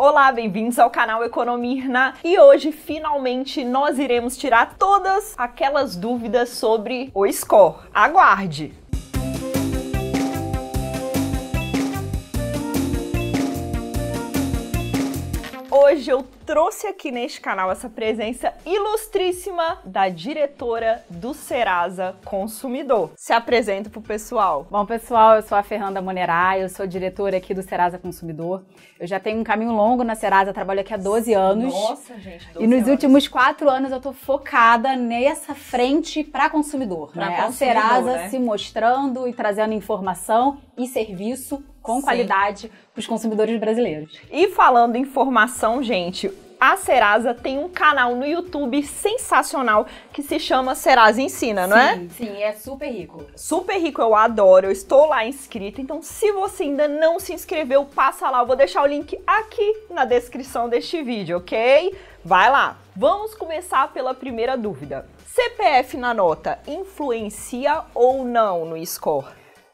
Olá, bem-vindos ao canal Economirna e hoje finalmente nós iremos tirar todas aquelas dúvidas sobre o score. Aguarde! Hoje eu trouxe aqui neste canal essa presença ilustríssima da diretora do Serasa Consumidor. Se apresenta pro pessoal. Bom, pessoal, eu sou a Fernanda Monerá, eu sou diretora aqui do Serasa Consumidor. Eu já tenho um caminho longo na Serasa, trabalho aqui há 12 anos. Nossa, gente, 12 E nos anos. últimos quatro anos eu tô focada nessa frente para consumidor, pra né? consumidor. A Serasa né? se mostrando e trazendo informação e serviço com qualidade para os consumidores brasileiros. E falando em formação, gente, a Serasa tem um canal no YouTube sensacional que se chama Serasa Ensina, não é? Sim, sim, é super rico. Super rico, eu adoro, eu estou lá inscrita. Então, se você ainda não se inscreveu, passa lá. Eu vou deixar o link aqui na descrição deste vídeo, ok? Vai lá. Vamos começar pela primeira dúvida. CPF na nota influencia ou não no score?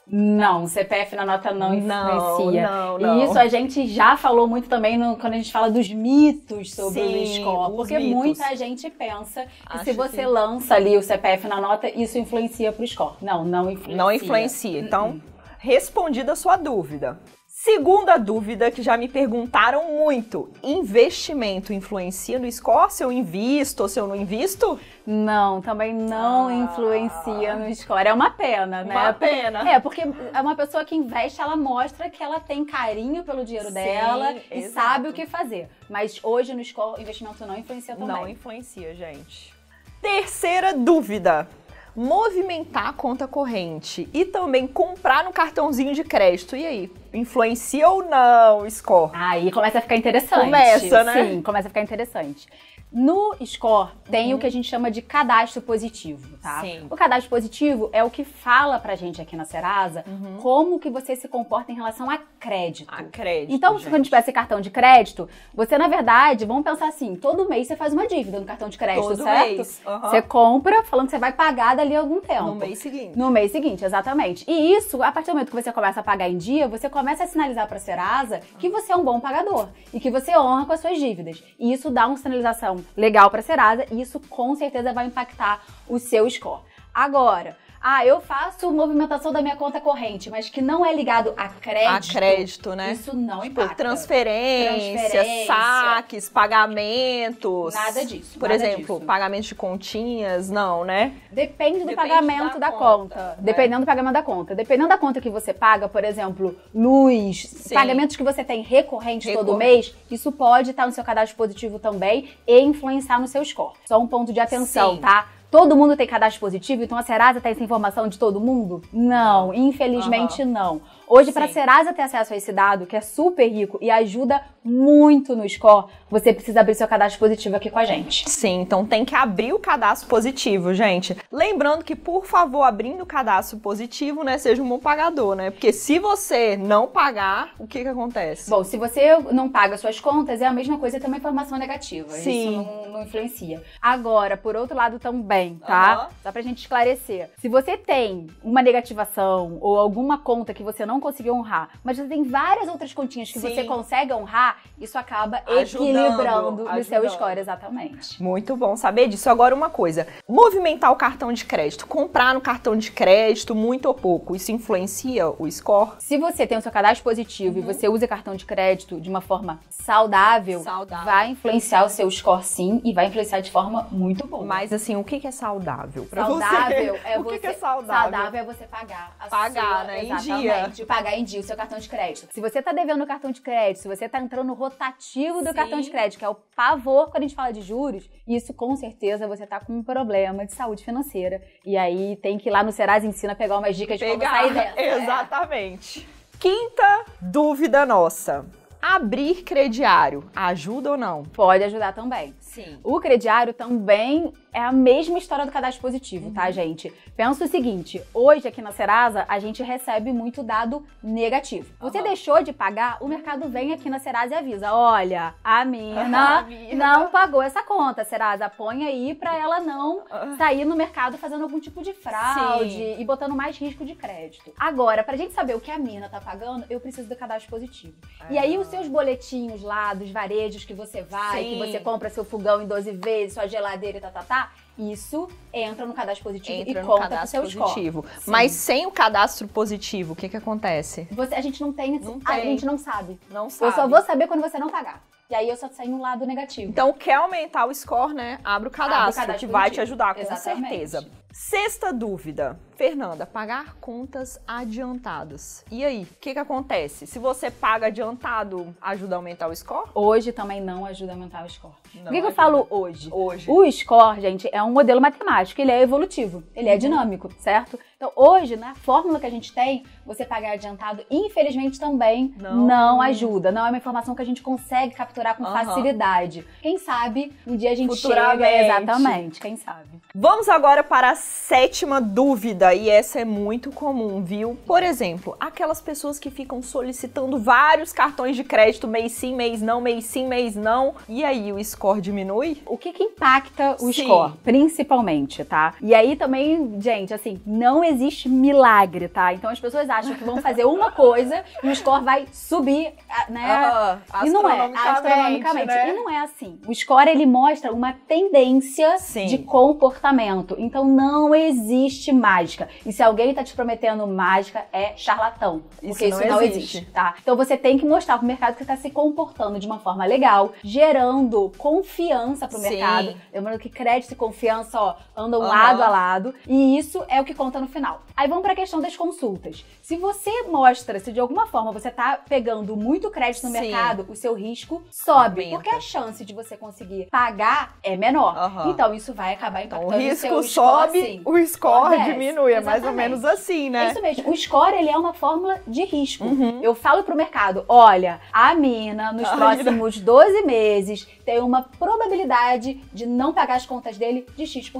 Não, CPF na nota não influencia. Não, não, não. E isso a gente já falou muito também no, quando a gente fala dos mitos sobre Sim, o score, porque mitos. muita gente pensa Acho que se você lança ali o CPF na nota, isso influencia pro score. Não, não influencia. Não influencia. Então, uh -uh. respondida a sua dúvida. Segunda dúvida que já me perguntaram muito: investimento influencia no score? Se eu invisto ou se eu não invisto? Não, também não ah. influencia no score. É uma pena, né? Uma pena. É, porque é uma pessoa que investe, ela mostra que ela tem carinho pelo dinheiro Sim, dela exato. e sabe o que fazer. Mas hoje no score, investimento não influencia também. Não influencia, gente. Terceira dúvida movimentar a conta corrente e também comprar no cartãozinho de crédito. E aí? Influencia ou não score? Aí começa a ficar interessante. Começa, né? Sim, começa a ficar interessante. No score tem uhum. o que a gente chama de cadastro positivo, tá? Sim. O cadastro positivo é o que fala pra gente aqui na Serasa uhum. como que você se comporta em relação a crédito. A crédito. Então, gente. se quando tivesse cartão de crédito, você na verdade, vamos pensar assim, todo mês você faz uma dívida no cartão de crédito, todo certo? Mês. Uhum. Você compra falando que você vai pagar dali algum tempo. No mês seguinte. No mês seguinte, exatamente. E isso, a partir do momento que você começa a pagar em dia, você começa a sinalizar pra Serasa que você é um bom pagador e que você honra com as suas dívidas. E isso dá uma sinalização legal para Serasa e isso com certeza vai impactar o seu score. Agora, ah, eu faço movimentação da minha conta corrente, mas que não é ligado a crédito. A crédito, né? Isso não tipo, impacta. Transferência, transferência, saques, pagamentos. Nada disso. Por nada exemplo, disso. pagamento de continhas, não, né? Depende do Depende pagamento da, da conta. conta. Né? Dependendo do pagamento da conta. Dependendo da conta que você paga, por exemplo, luz, Sim. pagamentos que você tem recorrentes Recorrente. todo mês, isso pode estar no seu cadastro positivo também e influenciar nos seus scores. Só um ponto de atenção, Sim. tá? Todo mundo tem cadastro positivo, então a Serasa tem tá essa informação de todo mundo? Não, infelizmente uhum. não. Hoje, para a Serasa ter acesso a esse dado, que é super rico e ajuda muito no score, você precisa abrir seu cadastro positivo aqui com a gente. Sim, então tem que abrir o cadastro positivo, gente. Lembrando que, por favor, abrindo o cadastro positivo, né, seja um bom pagador, né? Porque se você não pagar, o que que acontece? Bom, se você não paga suas contas, é a mesma coisa ter uma informação negativa. Sim. Isso não, não influencia. Agora, por outro lado também, também, tá? Uhum. Só pra gente esclarecer. Se você tem uma negativação ou alguma conta que você não conseguiu honrar, mas você tem várias outras continhas que Sim. você consegue honrar, isso acaba ajudando, equilibrando ajudando. no seu score, exatamente. Muito bom saber disso. Agora, uma coisa: movimentar o cartão de crédito, comprar no cartão de crédito, muito ou pouco, isso influencia o score? Se você tem o seu cadastro positivo uhum. e você usa cartão de crédito de uma forma saudável, saudável. vai influenciar o seu score sim e vai influenciar de forma muito boa. Mas assim, o que é saudável? Pra saudável você? é o que, que é saudável? Saudável é você pagar. pagar, sua, né? Em dia. Pagar em dia o seu cartão de crédito. Se você tá devendo o cartão de crédito, se você tá entrando no rotativo do Sim. cartão de crédito, que é o pavor quando a gente fala de juros, isso com certeza você tá com um problema de saúde financeira. E aí tem que ir lá no Serasa Ensina pegar umas dicas pegar. de como sair dessa. Né? Exatamente. É. Quinta dúvida nossa. Abrir crediário ajuda ou não? Pode ajudar também. Sim. O crediário também é a mesma história do cadastro positivo, tá, uhum. tá, gente? Pensa o seguinte: hoje aqui na Serasa a gente recebe muito dado negativo. Você uhum. deixou de pagar, o mercado vem aqui na Serasa e avisa: olha, a mina uhum. não pagou essa conta, Serasa. Põe aí pra ela não sair no mercado fazendo algum tipo de fraude Sim. e botando mais risco de crédito. Agora, pra gente saber o que a mina tá pagando, eu preciso do cadastro positivo. Ah. E aí o seus boletinhos lá dos varejos que você vai, Sim. que você compra seu fogão em 12 vezes, sua geladeira e tá, tá, tá, isso entra no cadastro positivo entra e conta no seu positivo. Mas sem o cadastro positivo, o que que acontece? Você, a gente não tem, não a tem. gente não sabe. Não sabe. Eu só vou saber quando você não pagar. E aí eu só saio no lado negativo. Então, quer aumentar o score, né? Abre o cadastro, Abre o cadastro que vai te ajudar, com Exatamente. certeza. Sexta dúvida. Fernanda, pagar contas adiantadas. E aí, o que, que acontece? Se você paga adiantado, ajuda a aumentar o score? Hoje também não ajuda a aumentar o score. Não Por que, que eu falo hoje? Hoje. O score, gente, é um modelo matemático, ele é evolutivo, ele é uhum. dinâmico, certo? Então, hoje, na fórmula que a gente tem, você pagar adiantado, infelizmente, também não, não ajuda. Não é uma informação que a gente consegue capturar com uhum. facilidade. Quem sabe um dia a gente chega... Exatamente, quem sabe. Vamos agora para a sétima dúvida dúvida, e essa é muito comum, viu? Por exemplo, aquelas pessoas que ficam solicitando vários cartões de crédito mês sim, mês não, mês sim, mês não, e aí o score diminui? O que que impacta o sim. score, principalmente, tá? E aí também, gente, assim, não existe milagre, tá? Então as pessoas acham que vão fazer uma coisa e o score vai subir, ah, né? Uh -huh. E não é, astronomicamente. Né? E não é assim. O score, ele mostra uma tendência sim. de comportamento. Então não existe mágica mágica. E se alguém está te prometendo mágica, é charlatão. Porque isso não, isso não existe. existe. tá? Então você tem que mostrar pro mercado que você tá se comportando de uma forma legal, gerando confiança pro Sim. mercado. Lembrando que crédito e confiança, ó, andam uhum. lado a lado. E isso é o que conta no final. Aí vamos pra questão das consultas. Se você mostra, se de alguma forma você tá pegando muito crédito no Sim. mercado, o seu risco sobe. Aumenta. Porque a chance de você conseguir pagar é menor. Uhum. Então isso vai acabar impactando o, risco o risco sobe, assim. O score diminui é mais ou menos assim, né? É isso mesmo. O score, ele é uma fórmula de risco. Uhum. Eu falo pro mercado, olha, a mina, nos a próximos mina. 12 meses, tem uma probabilidade de não pagar as contas dele de X%.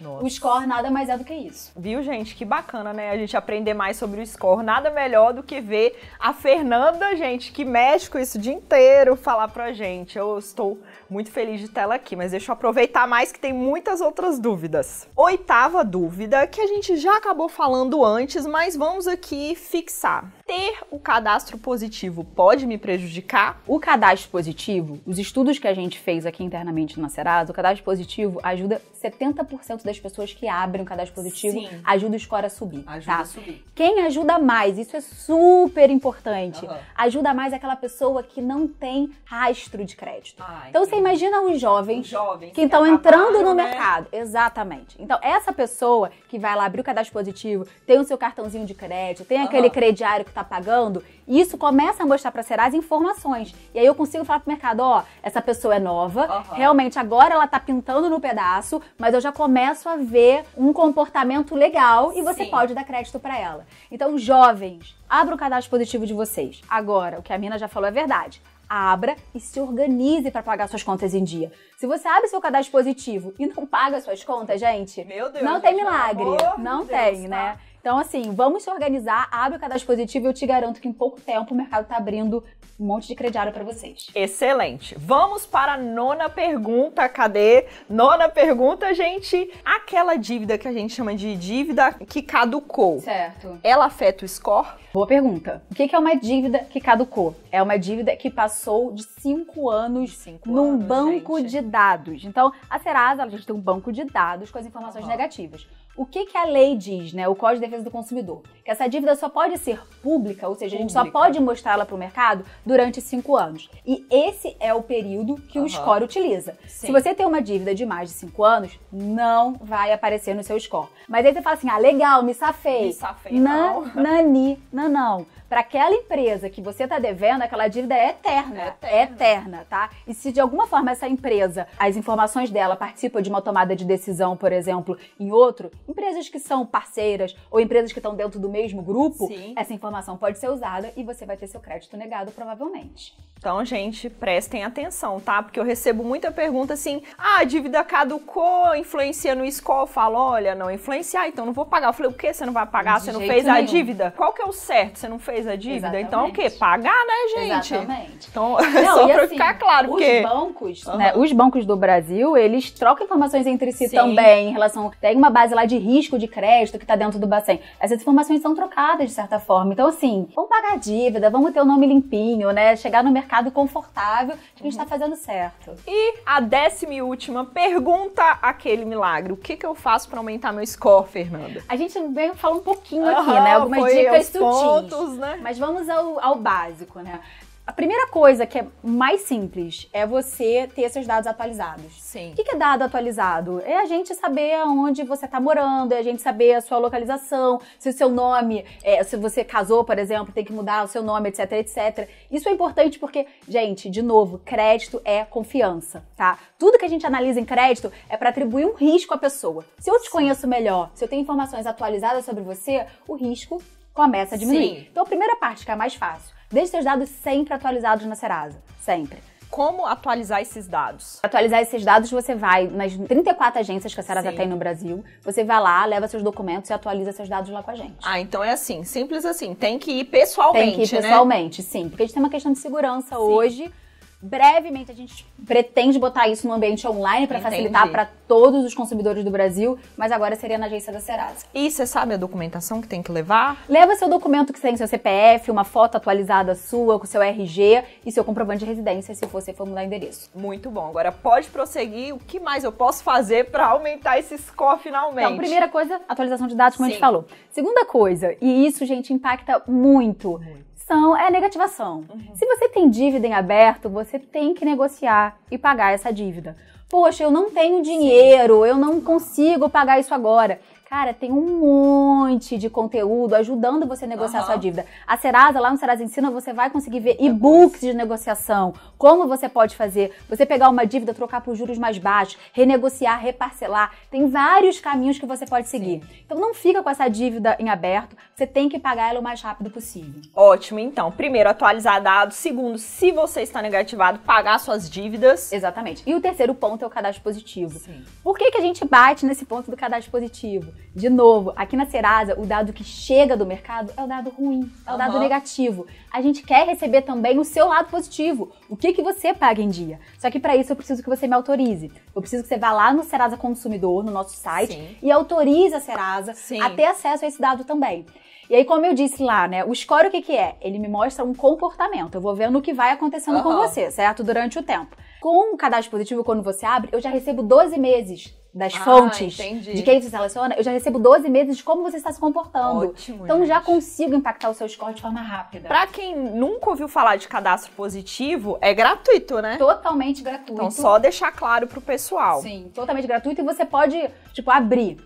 Nossa. O score nada mais é do que isso. Viu, gente? Que bacana, né? A gente aprender mais sobre o score. Nada melhor do que ver a Fernanda, gente, que mexe com isso o dia inteiro, falar pra gente. Eu estou muito feliz de ter ela aqui, mas deixa eu aproveitar mais que tem muitas outras dúvidas. Oitava dúvida que a gente já acabou falando antes, mas vamos aqui fixar ter o cadastro positivo pode me prejudicar? O cadastro positivo, os estudos que a gente fez aqui internamente na Serasa, o cadastro positivo ajuda 70% das pessoas que abrem o cadastro positivo, Sim. ajuda o score a subir. Ajuda tá? a subir. Quem ajuda mais, isso é super importante, uhum. ajuda mais aquela pessoa que não tem rastro de crédito. Ah, então você imagina os jovens, os jovens que estão entrando no né? mercado. Exatamente. Então essa pessoa que vai lá abrir o cadastro positivo, tem o seu cartãozinho de crédito, tem uhum. aquele crediário que tá está pagando, e isso começa a mostrar para a Serasa informações. E aí eu consigo falar para o mercado, ó, oh, essa pessoa é nova, uhum. realmente agora ela está pintando no pedaço, mas eu já começo a ver um comportamento legal e você Sim. pode dar crédito para ela. Então, jovens, abra o cadastro positivo de vocês. Agora, o que a Mina já falou é verdade abra e se organize para pagar suas contas em dia. Se você abre seu cadastro positivo e não paga suas contas, gente, Meu Deus, não tem milagre. Não Deus, tem, né? Tá? Então, assim, vamos se organizar, abre o cadastro positivo e eu te garanto que em pouco tempo o mercado está abrindo um monte de crediário para vocês. Excelente. Vamos para a nona pergunta. Cadê? Nona pergunta, gente. Aquela dívida que a gente chama de dívida que caducou. Certo. Ela afeta o score? Boa pergunta. O que é uma dívida que caducou? É uma dívida que passou de cinco anos cinco num anos, banco gente. de dados. Então, a Serasa, a gente tem um banco de dados com as informações uhum. negativas. O que, que a lei diz, né? O Código de Defesa do Consumidor? Que essa dívida só pode ser pública, ou seja, pública. a gente só pode mostrá-la para o mercado durante cinco anos. E esse é o período que uhum. o score utiliza. Sim. Se você tem uma dívida de mais de cinco anos, não vai aparecer no seu score. Mas aí você fala assim: ah, legal, me safei. Me safei. Não, não. nani, não, não para aquela empresa que você está devendo, aquela dívida é eterna, é eterna. É eterna, tá? E se de alguma forma essa empresa, as informações dela participam de uma tomada de decisão, por exemplo, em outro, empresas que são parceiras ou empresas que estão dentro do mesmo grupo, Sim. essa informação pode ser usada e você vai ter seu crédito negado provavelmente. Então, gente, prestem atenção, tá? Porque eu recebo muita pergunta assim: "Ah, a dívida caducou, influencia no score?" Eu falo: "Olha, não influenciar, ah, então não vou pagar". Eu falei: "O quê? Você não vai pagar? De você não fez nenhum. a dívida? Qual que é o certo? Você não fez fez a dívida. Exatamente. Então, o quê? Pagar, né, gente? Exatamente. Então, Não, só para assim, ficar claro, os porque... bancos, uhum. né, os bancos do Brasil, eles trocam informações entre si Sim. também, em relação... Tem uma base lá de risco de crédito que está dentro do Bacen. Essas informações são trocadas, de certa forma. Então, assim, vamos pagar a dívida, vamos ter o um nome limpinho, né? Chegar no mercado confortável, que a gente está uhum. fazendo certo. E a décima e última pergunta, aquele milagre. O que, que eu faço para aumentar meu score, Fernanda? A gente vem falar um pouquinho uhum, aqui, né? Algumas dicas sutis. pontos, né? Mas vamos ao, ao básico, né? A primeira coisa que é mais simples é você ter seus dados atualizados. Sim. O que é dado atualizado? É a gente saber onde você está morando, é a gente saber a sua localização, se o seu nome, é, se você casou, por exemplo, tem que mudar o seu nome, etc, etc. Isso é importante porque, gente, de novo, crédito é confiança, tá? Tudo que a gente analisa em crédito é para atribuir um risco à pessoa. Se eu te Sim. conheço melhor, se eu tenho informações atualizadas sobre você, o risco começa a diminuir. Sim. Então, a primeira parte que é a mais fácil. Deixe seus dados sempre atualizados na Serasa. Sempre como atualizar esses dados? Atualizar esses dados, você vai nas 34 agências que a Serasa Sim. tem no Brasil, você vai lá, leva seus documentos e atualiza seus dados lá com a gente. Ah, então é assim, simples assim, tem que ir pessoalmente, Tem que ir né? pessoalmente, né? sim, porque a gente tem uma questão de segurança sim. hoje, Brevemente a gente pretende botar isso no ambiente online para facilitar para todos os consumidores do Brasil, mas agora seria na agência da Serasa. E você sabe a documentação que tem que levar? Leva seu documento que tem seu CPF, uma foto atualizada sua com seu RG e seu comprovante de residência se você for mudar endereço. Muito bom. Agora pode prosseguir. O que mais eu posso fazer para aumentar esse score finalmente? Então, primeira coisa, atualização de dados, como Sim. a gente falou. Segunda coisa, e isso, gente, impacta muito. muito opção é a negativação. Uhum. Se você tem dívida em aberto, você tem que negociar e pagar essa dívida. Poxa, eu não tenho dinheiro, Sim. eu não consigo pagar isso agora. Cara, tem um monte de conteúdo ajudando você a negociar uhum. sua dívida. A Serasa, lá no Serasa Ensina, você vai conseguir ver é e-books de negociação. Como você pode fazer? Você pegar uma dívida, trocar por juros mais baixos, renegociar, reparcelar. Tem vários caminhos que você pode seguir. Sim. Então não fica com essa dívida em aberto. Você tem que pagar ela o mais rápido possível. Ótimo, então. Primeiro, atualizar dados. Segundo, se você está negativado, pagar suas dívidas. Exatamente. E o terceiro ponto é o cadastro positivo. Sim. Por que, que a gente bate nesse ponto do cadastro positivo? De novo, aqui na Serasa, o dado que chega do mercado é o dado ruim, é o uhum. dado negativo. A gente quer receber também o seu lado positivo. O que, que você paga em dia? Só que para isso eu preciso que você me autorize. Eu preciso que você vá lá no Serasa Consumidor, no nosso site, Sim. e autorize a Serasa Sim. a ter acesso a esse dado também. E aí, como eu disse lá, né? O score o que, que é? Ele me mostra um comportamento. Eu vou vendo o que vai acontecendo uhum. com você, certo? Durante o tempo. Com o cadastro positivo, quando você abre, eu já recebo 12 meses das ah, fontes entendi. de quem você seleciona. eu já recebo 12 meses de como você está se comportando. Ótimo, então gente. já consigo impactar o seu score de forma rápida. Para quem nunca ouviu falar de cadastro positivo, é gratuito, né? Totalmente gratuito. Então só deixar claro pro pessoal. Sim, totalmente gratuito e você pode, tipo, abrir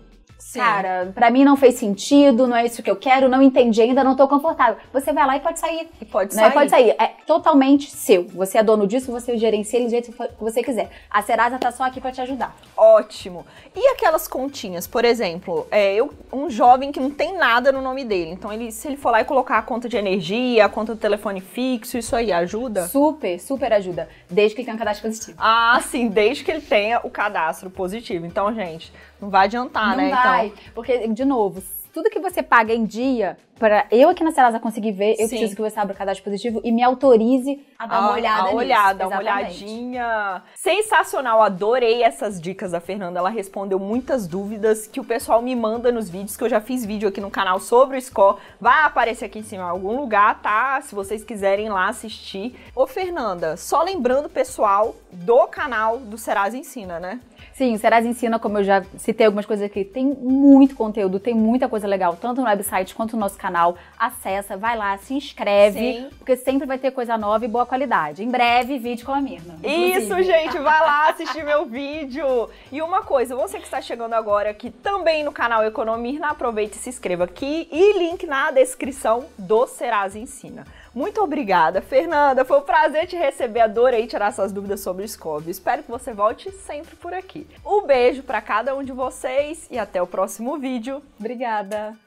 Sim. cara, para mim não fez sentido, não é isso que eu quero, não entendi ainda, não tô confortável. Você vai lá e pode sair. E pode né? sair. Pode sair. É totalmente seu. Você é dono disso, você gerencia ele do jeito que você quiser. A Serasa tá só aqui para te ajudar. Ótimo. E aquelas continhas, por exemplo, é, eu, um jovem que não tem nada no nome dele, então ele, se ele for lá e colocar a conta de energia, a conta do telefone fixo, isso aí ajuda? Super, super ajuda. Desde que ele tenha um cadastro positivo. Ah, sim, desde que ele tenha o cadastro positivo. Então, gente, não vai adiantar, não né? Então. Vai, então. porque, de novo, tudo que você paga em dia, para eu aqui na Serasa conseguir ver, eu Sim. preciso que você abra o cadastro positivo e me autorize a dar a, uma ah, olhada. A olhada, uma olhadinha. Sensacional, adorei essas dicas da Fernanda. Ela respondeu muitas dúvidas que o pessoal me manda nos vídeos, que eu já fiz vídeo aqui no canal sobre o SCOR. Vai aparecer aqui em cima em algum lugar, tá? Se vocês quiserem lá assistir. Ô, Fernanda, só lembrando, pessoal, do canal do Serasa Ensina, né? Sim, o Serasa Ensina, como eu já citei algumas coisas aqui, tem muito conteúdo, tem muita coisa legal, tanto no website quanto no nosso canal. Acessa, vai lá, se inscreve, Sim. porque sempre vai ter coisa nova e boa qualidade. Em breve, vídeo com a Mirna. Inclusive. Isso, gente, vai lá assistir meu vídeo. E uma coisa, você que está chegando agora aqui também no canal Economirna, aproveite e se inscreva aqui e link na descrição do Serasa Ensina. Muito obrigada, Fernanda. Foi um prazer te receber. Adorei tirar suas dúvidas sobre Scove. Espero que você volte sempre por aqui. Um beijo para cada um de vocês e até o próximo vídeo. Obrigada.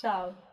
Tchau.